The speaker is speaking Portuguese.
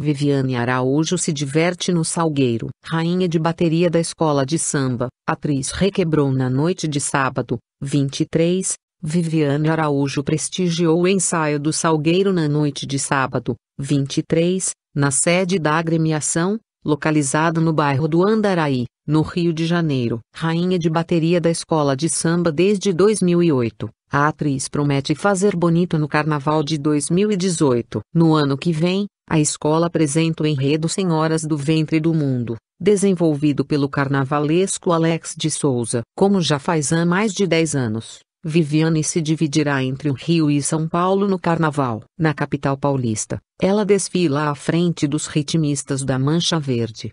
Viviane Araújo se diverte no Salgueiro. Rainha de bateria da escola de samba, atriz requebrou na noite de sábado, 23. Viviane Araújo prestigiou o ensaio do Salgueiro na noite de sábado, 23, na sede da agremiação, localizada no bairro do Andaraí, no Rio de Janeiro. Rainha de bateria da escola de samba desde 2008 a atriz promete fazer bonito no carnaval de 2018. No ano que vem, a escola apresenta o enredo Senhoras do Ventre do Mundo, desenvolvido pelo carnavalesco Alex de Souza. Como já faz há mais de 10 anos, Viviane se dividirá entre o Rio e São Paulo no carnaval. Na capital paulista, ela desfila à frente dos ritmistas da Mancha Verde,